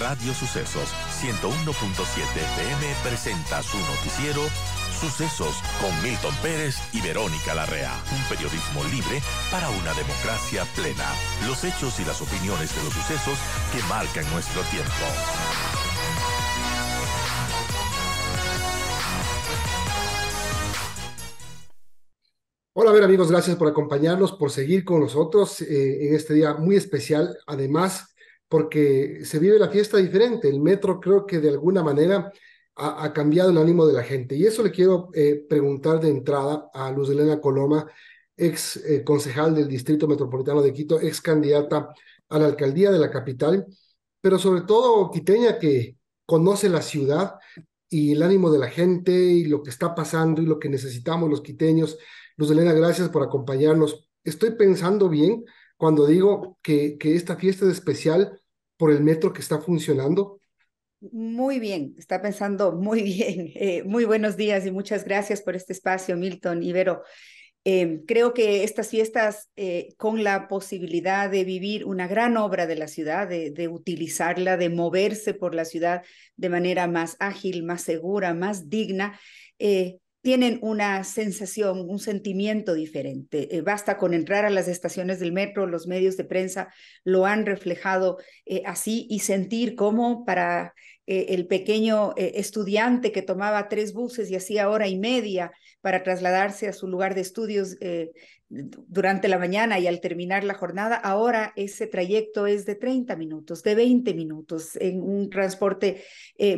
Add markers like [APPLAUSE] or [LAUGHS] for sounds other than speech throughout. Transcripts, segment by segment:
Radio Sucesos 101.7 FM presenta su noticiero Sucesos con Milton Pérez y Verónica Larrea. Un periodismo libre para una democracia plena. Los hechos y las opiniones de los sucesos que marcan nuestro tiempo. Hola, a ver amigos, gracias por acompañarnos, por seguir con nosotros eh, en este día muy especial. Además, porque se vive la fiesta diferente. El metro creo que de alguna manera ha, cambiado el ánimo de la gente. Y eso le quiero eh, preguntar de entrada a Luz Elena Coloma, ex eh, concejal del Distrito Metropolitano de Quito, ex candidata a la alcaldía de la capital, pero sobre todo quiteña que conoce la ciudad y el ánimo de la gente y lo que está pasando y lo que necesitamos los quiteños. Luz Elena, gracias por acompañarnos. Estoy pensando bien cuando digo que, que esta fiesta es especial por el metro que está funcionando? Muy bien, está pensando muy [LAUGHS] bien. Eh, muy buenos días y muchas gracias por este espacio, Milton Ibero. Eh, creo que estas fiestas, eh, con la posibilidad de vivir una gran obra de la ciudad, de, utilizarla, de moverse por la ciudad de manera más ágil, más segura, más digna, tienen una sensación, un sentimiento diferente. Eh, basta con entrar a las estaciones del metro, los medios de prensa lo han reflejado eh, así y sentir cómo para eh, el pequeño estudiante que tomaba tres buses y hacía hora y media para trasladarse a su lugar de estudios durante la mañana y al terminar la jornada, ahora ese trayecto es de 30 minutos, de 20 minutos en un transporte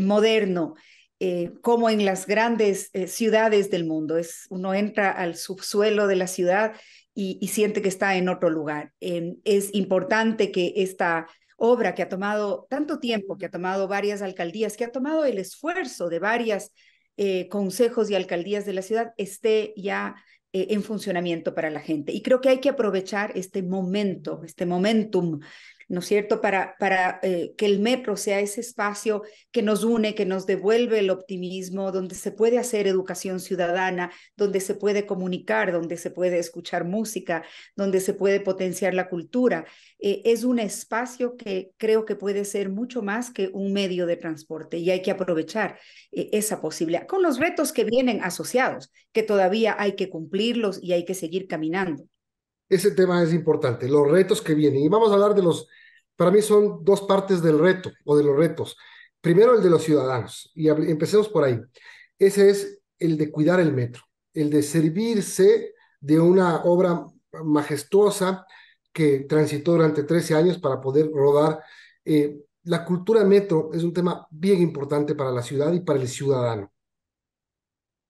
moderno. Eh, como en las grandes eh, ciudades del mundo. Es, uno entra al subsuelo de la ciudad y, siente que está en otro lugar. es importante que esta obra que ha tomado tanto tiempo, que ha tomado varias alcaldías, que ha tomado el esfuerzo de varias eh, consejos y alcaldías de la ciudad, esté ya en funcionamiento para la gente. Y creo que hay que aprovechar este momento, este momentum ¿no es cierto? Para, para eh, que el metro sea ese espacio que nos une, que nos devuelve el optimismo, donde se puede hacer educación ciudadana, donde se puede comunicar, donde se puede escuchar música, donde se puede potenciar la cultura. Eh, es un espacio que creo que puede ser mucho más que un medio de transporte y hay que aprovechar eh, esa posibilidad, con los retos que vienen asociados, que todavía hay que cumplirlos y hay que seguir caminando ese tema es importante, los retos que vienen. Y vamos a hablar de los, para mí son dos partes del reto o de los retos. Primero el de los ciudadanos, y empecemos por ahí. Ese es el de cuidar el metro, el de servirse de una obra majestuosa que transitó durante 13 años para poder rodar. Eh, la cultura metro es un tema bien importante para la ciudad y para el ciudadano.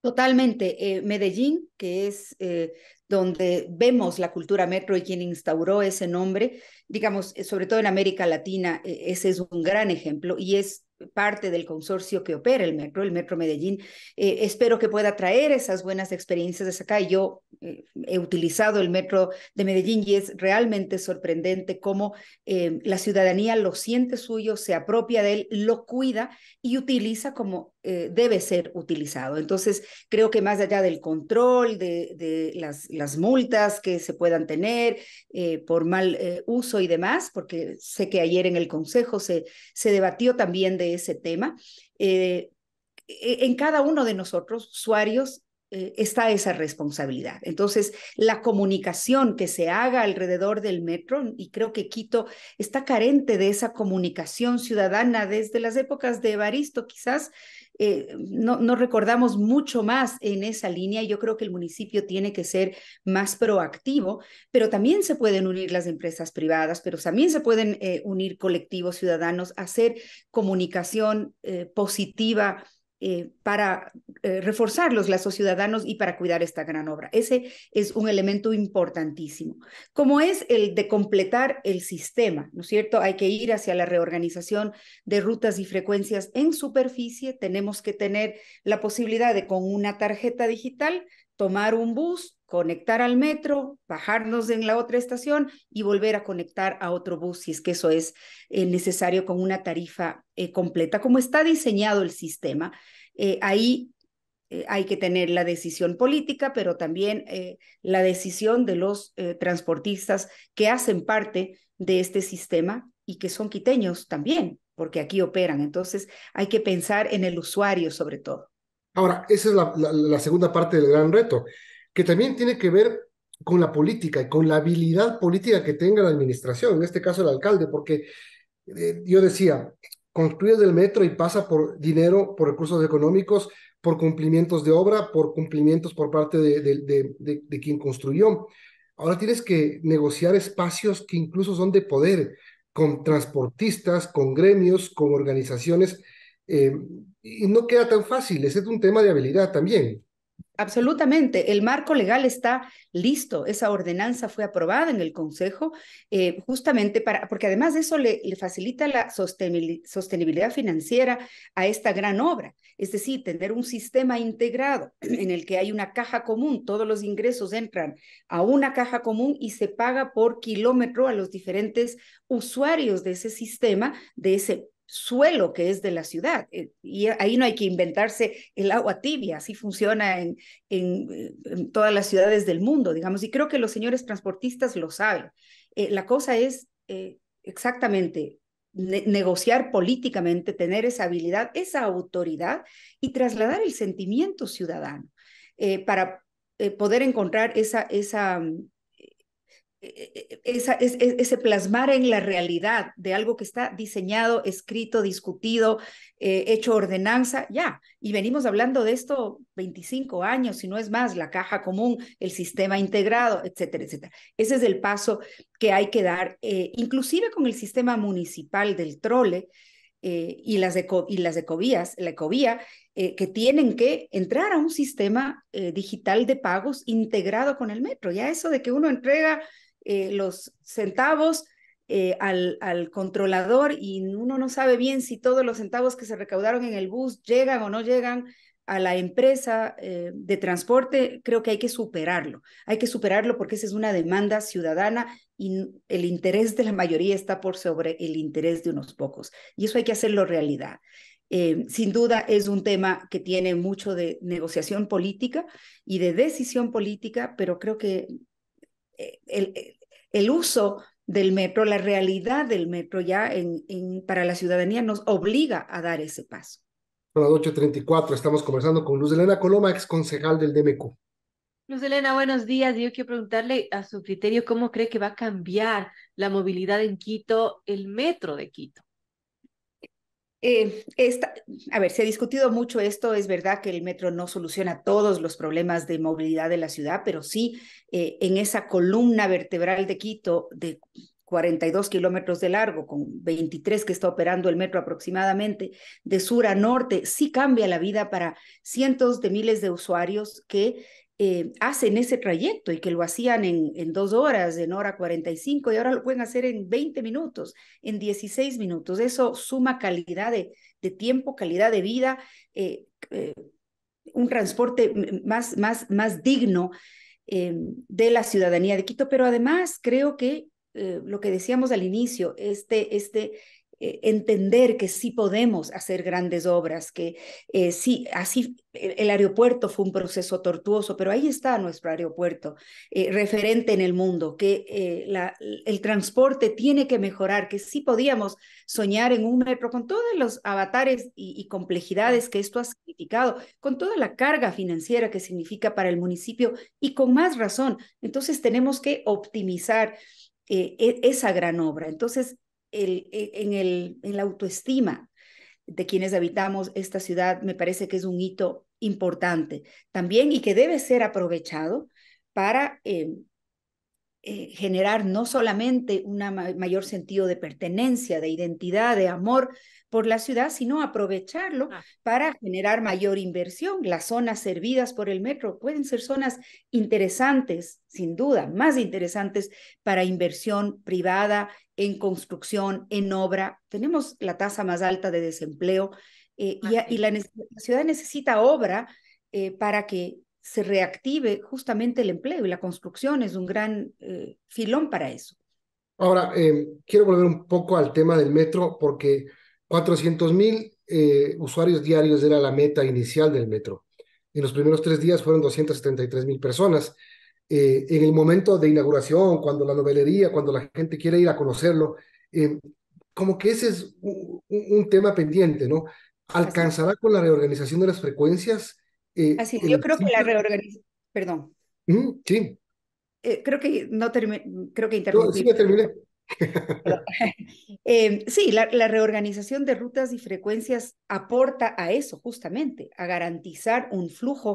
Totalmente. Eh, Medellín, que es eh, donde vemos la cultura metro y quien instauró ese nombre, digamos, eh, sobre todo en América Latina, e-, ese es un gran ejemplo y es parte del consorcio que opera el metro, el Metro Medellín. Eh, espero que pueda traer esas buenas experiencias de acá. Yo eh, he utilizado el Metro de Medellín y es realmente sorprendente cómo eh, la ciudadanía lo siente suyo, se apropia de él, lo cuida y utiliza como debe ser utilizado. Entonces, creo que más allá del control, de, de las, las multas que se puedan tener por mal uso y demás, porque sé que ayer en el Consejo se, se debatió también de ese tema. Eh, e-, en cada uno de nosotros, usuarios, eh, está esa responsabilidad. Entonces, la comunicación que se haga alrededor del metro, y creo que Quito está carente de esa comunicación ciudadana desde las épocas de Evaristo, quizás eh, no, recordamos mucho más en esa línea y yo creo que el municipio tiene que ser más proactivo, pero también se pueden unir las empresas privadas, pero también se pueden eh, unir colectivos ciudadanos, hacer comunicación eh, positiva eh, para reforzar eh, reforzarlos los ciudadanos y para cuidar esta gran obra. Ese es un elemento importantísimo, como es el de completar el sistema, ¿no es cierto? Hay que ir hacia la reorganización de rutas y frecuencias en superficie, tenemos que tener la posibilidad de con una tarjeta digital tomar un bus, conectar al metro, bajarnos en la otra estación y volver a conectar a otro bus si es que eso es eh, necesario con una tarifa eh, completa. Como está diseñado el sistema, eh, ahí hay que tener la decisión política, pero también la decisión de los transportistas que hacen parte de este sistema y que son quiteños también, porque aquí operan. Entonces hay que pensar en el usuario sobre todo. Ahora, esa es la, la, segunda parte del gran reto que también tiene que ver con la política y con la habilidad política que tenga la administración, en este caso el alcalde, porque eh, yo decía, construyes el metro y pasa por dinero, por recursos económicos, por cumplimientos de obra, por cumplimientos por parte de, de, quien construyó. Ahora tienes que negociar espacios que incluso son de poder, con transportistas, con gremios, con organizaciones, eh, y no queda tan fácil, es un tema de habilidad también. Absolutamente, el marco legal está listo. Esa ordenanza fue aprobada en el Consejo eh, justamente para, porque además eso le, le facilita la sostenibilidad financiera a esta gran obra. Es decir, tener un sistema integrado [CLEARS THROAT] en el que hay una caja común, todos los ingresos entran a una caja común y se paga por kilómetro a los diferentes usuarios de ese sistema, de ese suelo que es de la ciudad. Eh, y ahí no hay que inventarse el agua tibia, así funciona en, eh, en, todas las ciudades del mundo, digamos, y creo que los señores transportistas lo saben. Eh, la cosa es exactamente negociar políticamente, tener esa habilidad, esa autoridad y trasladar el sentimiento ciudadano para poder encontrar esa, esa mm, e, e, e, es, ese plasmar en la realidad de algo que está diseñado, escrito, discutido, eh, hecho ordenanza, ya. Y venimos hablando de esto 25 años, si no es más, la caja común, el sistema integrado, etcétera, etcétera. Ese es el paso que hay que dar, eh, inclusive con el sistema municipal del trole, eh, y, las y las ecovías, la ecovía, que tienen que entrar a un sistema digital de pagos integrado con el metro. Ya eso de que uno entrega eh, los centavos eh, al, al, controlador y uno no sabe bien si todos los centavos que se recaudaron en el bus llegan o no llegan a la empresa eh, de transporte, creo que hay que superarlo. Hay que superarlo porque esa es una demanda ciudadana y el interés de la mayoría está por sobre el interés de unos pocos. Y eso hay que hacerlo realidad. sin duda es un tema que tiene mucho de negociación política y de decisión política, pero creo que eh, el, eh, el uso del metro, la realidad del metro ya en, en, para la ciudadanía nos obliga a dar ese paso. a las 8.34, estamos conversando con Luz Elena Coloma, ex concejal del DMQ. Luz Elena, buenos días. Yo quiero preguntarle a su criterio cómo cree que va a cambiar la movilidad en Quito, el metro de Quito. Eh, esta, a ver, se ha discutido mucho esto. Es verdad que el metro no soluciona todos los problemas de movilidad de la ciudad, pero sí eh, en esa columna vertebral de Quito de 42 kilómetros de largo, con 23 que está operando el metro aproximadamente, de sur a norte, sí cambia la vida para cientos de miles de usuarios que eh, hacen ese trayecto y que lo hacían en, dos horas, en hora 45 y ahora lo pueden hacer en 20 minutos, en 16 minutos. Eso suma calidad de, tiempo, calidad de vida, eh, eh, un transporte más, más, más digno de la ciudadanía de Quito, pero además creo que lo que decíamos al inicio, este, este, eh, entender que sí podemos hacer grandes obras, que eh, sí, así el aeropuerto fue un proceso tortuoso, pero ahí está nuestro aeropuerto, eh, referente en el mundo, que la, el transporte tiene que mejorar, que sí podíamos soñar en un metro con todos los avatares y, complejidades que esto ha significado, con toda la carga financiera que significa para el municipio y con más razón. Entonces tenemos que optimizar e, esa gran obra. Entonces e, en, el, la autoestima de quienes habitamos esta ciudad, me parece que es un hito importante también y que debe ser aprovechado para eh, eh, generar no solamente un mayor sentido de pertenencia, de identidad, de amor por la ciudad, sino aprovecharlo ah. para generar mayor inversión. Las zonas servidas por el metro pueden ser zonas interesantes, sin duda, más interesantes para inversión privada en construcción, en obra. Tenemos la tasa más alta de desempleo eh, y, la, ciudad necesita obra eh, para que se reactive justamente el empleo y la construcción es un gran eh, filón para eso. Ahora, quiero volver un poco al tema del metro porque 400 mil usuarios diarios era la meta inicial del metro. En los primeros tres días fueron 273 mil personas. Eh, en el momento de inauguración, cuando la novelería, cuando la gente quiere ir a conocerlo, eh, como que ese es un, tema pendiente, ¿no? ¿Alcanzará con la reorganización de las frecuencias? Eh, Así, yo creo que la reorganización, perdón. sí. creo que no creo que interrumpí. sí, me terminé. [LAUGHS] Em, sí, la, reorganización de rutas y frecuencias aporta a eso justamente, a garantizar un flujo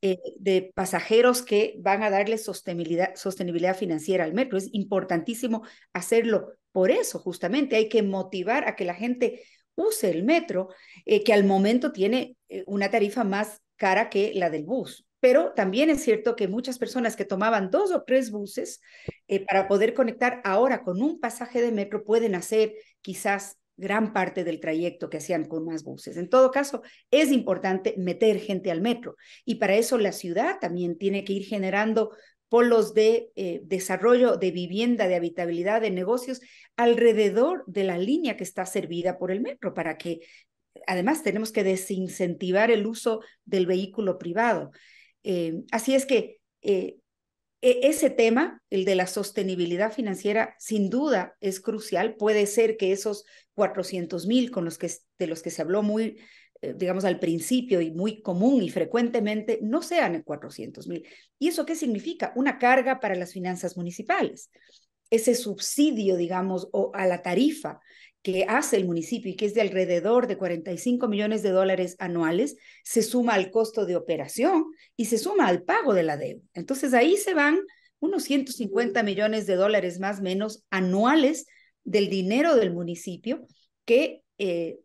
eh, de pasajeros que van a darle sostenibilidad, financiera al metro. Es importantísimo hacerlo por eso justamente. Hay que motivar a que la gente use el metro, eh, que al momento tiene eh, una tarifa más cara que la del bus pero también es cierto que muchas personas que tomaban dos o tres buses eh, para poder conectar ahora con un pasaje de metro pueden hacer quizás gran parte del trayecto que hacían con más buses. En todo caso, es importante meter gente al metro y para eso la ciudad también tiene que ir generando polos de eh, desarrollo de vivienda, de habitabilidad, de negocios alrededor de la línea que está servida por el metro para que Además, tenemos que desincentivar el uso del vehículo privado. Eh, así es que eh, e-, ese tema, el de la sostenibilidad financiera, sin duda es crucial. Puede ser que esos 400 mil con los que, de los que se habló muy, eh, digamos, al principio y muy común y frecuentemente, no sean 400 mil. ¿Y eso qué significa? Una carga para las finanzas municipales ese subsidio, digamos, o a la tarifa que hace el municipio y que es de alrededor de 45 millones de dólares anuales, se suma al costo de operación y se suma al pago de la deuda. Entonces ahí se van unos 150 millones de dólares más o menos anuales del dinero del municipio que eh,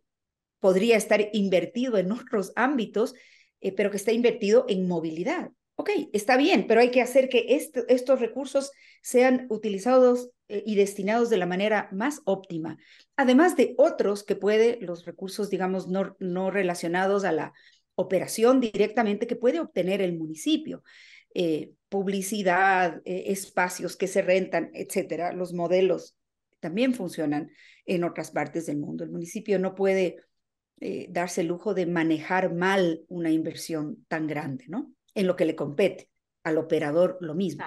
podría estar invertido en otros ámbitos, eh, pero que está invertido en movilidad. Ok, está bien, pero hay que hacer que estos recursos sean utilizados eh, y destinados de la manera más óptima, además de otros que puede, los recursos, digamos, no, relacionados a la operación directamente que puede obtener el municipio, eh, publicidad, eh, espacios que se rentan, etcétera, los modelos también funcionan en otras partes del mundo. El municipio no puede darse el lujo de manejar mal una inversión tan grande, ¿no? en lo que le compete. Al operador lo mismo.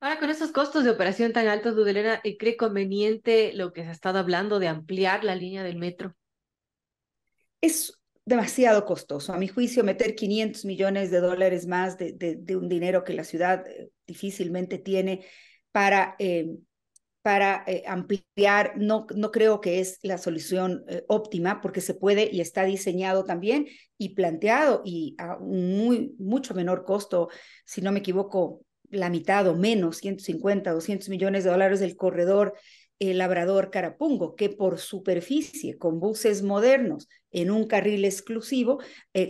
Ahora, con esos costos de operación tan altos, ¿Dudelena ¿cree conveniente lo que se ha estado hablando de ampliar la línea del metro? Es demasiado costoso. A mi juicio, meter 500 millones de dólares más de, un dinero que la ciudad eh, difícilmente tiene para eh, para eh, ampliar, no, no creo que es la solución eh, óptima porque se puede y está diseñado también y planteado y a un muy, mucho menor costo, si no me equivoco, la mitad o menos, 150, 200 millones de dólares del corredor eh, Labrador Carapungo, que por superficie, con buses modernos, en un carril exclusivo,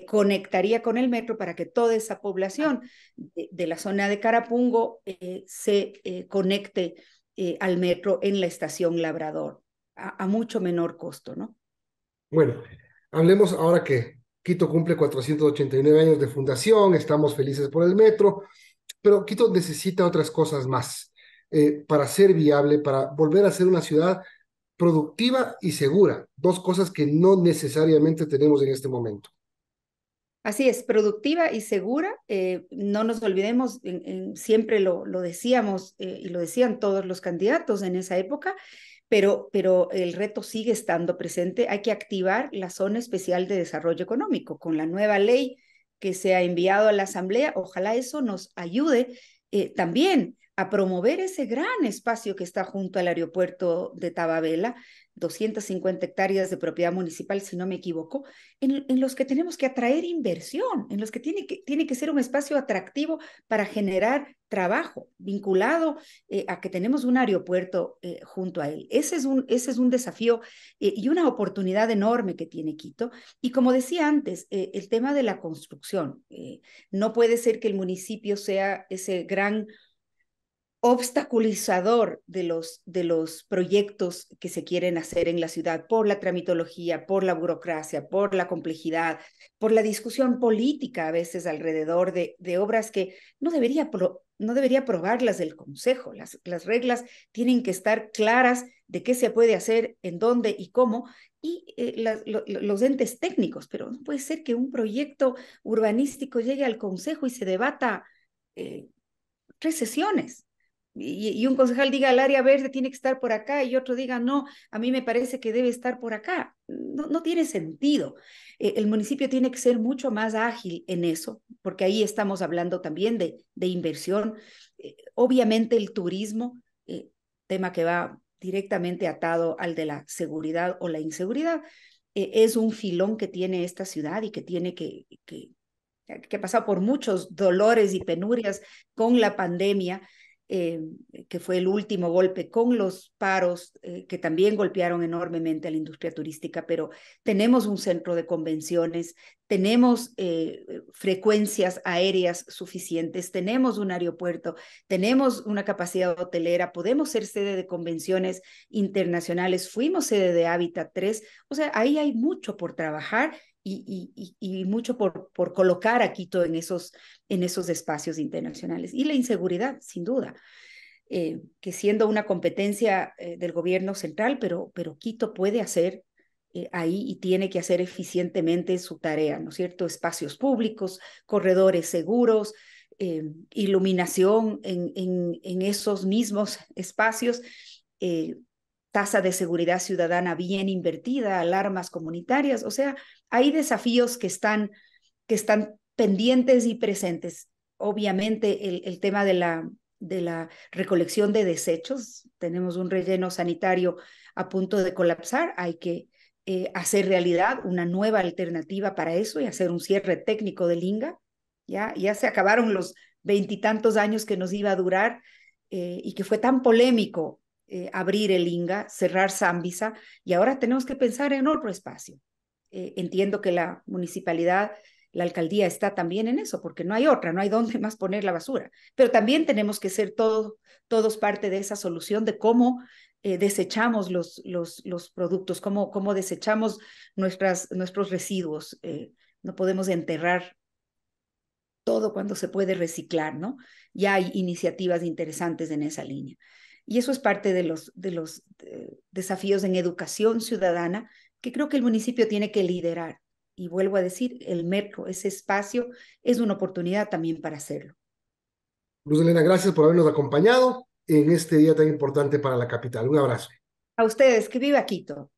conectaría con el metro para que toda esa población de, la zona de Carapungo se conecte eh, al metro en la estación Labrador, a, mucho menor costo, ¿no? Bueno, hablemos ahora que Quito cumple 489 años de fundación, estamos felices por el metro, pero Quito necesita otras cosas más eh, para ser viable, para volver a ser una ciudad productiva y segura, dos cosas que no necesariamente tenemos en este momento. Así es, productiva y segura. Eh, no nos olvidemos, siempre lo, lo decíamos eh, y lo decían todos los candidatos en esa época, pero, pero el reto sigue estando presente. Hay que activar la zona especial de desarrollo económico con la nueva ley que se ha enviado a la Asamblea. Ojalá eso nos ayude eh, también a promover ese gran espacio que está junto al aeropuerto de Tababela, 250 hectáreas de propiedad municipal, si no me equivoco, en, los que tenemos que atraer inversión, en los que tiene que, tiene que ser un espacio atractivo para generar trabajo vinculado eh, a que tenemos un aeropuerto eh, junto a él. Ese es un, ese es un desafío eh, y una oportunidad enorme que tiene Quito. Y como decía antes, el tema de la construcción. no puede ser que el municipio sea ese gran obstaculizador de los, de los proyectos que se quieren hacer en la ciudad por la tramitología, por la burocracia, por la complejidad, por la discusión política a veces alrededor de, de obras que no debería, no debería aprobarlas del Consejo. Las, las reglas tienen que estar claras de qué se puede hacer, en dónde y cómo, y eh, los entes técnicos, pero no puede ser que un proyecto urbanístico llegue al Consejo y se debata. recesiones, eh, tres sesiones y, un concejal diga el área verde tiene que estar por acá y otro diga no, a mí me parece que debe estar por acá. No, tiene sentido. Eh, el municipio tiene que ser mucho más ágil en eso, porque ahí estamos hablando también de, de inversión. Eh, obviamente el turismo, eh, tema que va directamente atado al de la seguridad o la inseguridad, es un filón que tiene esta ciudad y que tiene que, que, que ha pasado por muchos dolores y penurias con la pandemia Em, que fue el último golpe con los paros, eh, que también golpearon enormemente a la industria turística, pero tenemos un centro de convenciones, tenemos eh, eh, frecuencias aéreas suficientes, tenemos un aeropuerto, tenemos una capacidad hotelera, podemos ser sede de convenciones internacionales, fuimos sede de Hábitat 3, o sea, ahí hay mucho por trabajar y, mucho por, por, colocar a Quito en esos, en esos espacios internacionales. Y la inseguridad, sin duda, eh, que siendo una competencia eh, del gobierno central, pero, pero Quito puede hacer eh, ahí y tiene que hacer eficientemente su tarea, ¿no es cierto? Espacios públicos, corredores seguros, iluminación en, en, en, esos mismos espacios, tasa de seguridad ciudadana bien invertida, alarmas comunitarias, o sea, hay desafíos que están, que están pendientes y presentes. Obviamente el, tema de la, de la recolección de desechos, tenemos un relleno sanitario a punto de colapsar, hay que eh, hacer realidad una nueva alternativa para eso y hacer un cierre técnico de INGA. Ya, ya se acabaron los veintitantos años que nos iba a durar eh, y que fue tan polémico eh, abrir el INGA, cerrar Zambisa y ahora tenemos que pensar en otro espacio. Eh, entiendo que la municipalidad, la alcaldía está también en eso, porque no hay otra, no hay dónde más poner la basura. Pero también tenemos que ser todos parte de esa solución de cómo eh, desechamos los, los, productos, cómo, cómo desechamos nuestras, nuestros residuos. no podemos enterrar todo cuando se puede reciclar, ¿no? Ya hay iniciativas interesantes en esa línea. Y eso es parte de los, de los eh, desafíos en educación ciudadana que creo que el municipio tiene que liderar. Y vuelvo a decir, el MERCO, ese espacio, es una oportunidad también para hacerlo. Luz Elena, gracias por habernos acompañado en este día tan importante para la capital. Un abrazo. A ustedes, que viva Quito.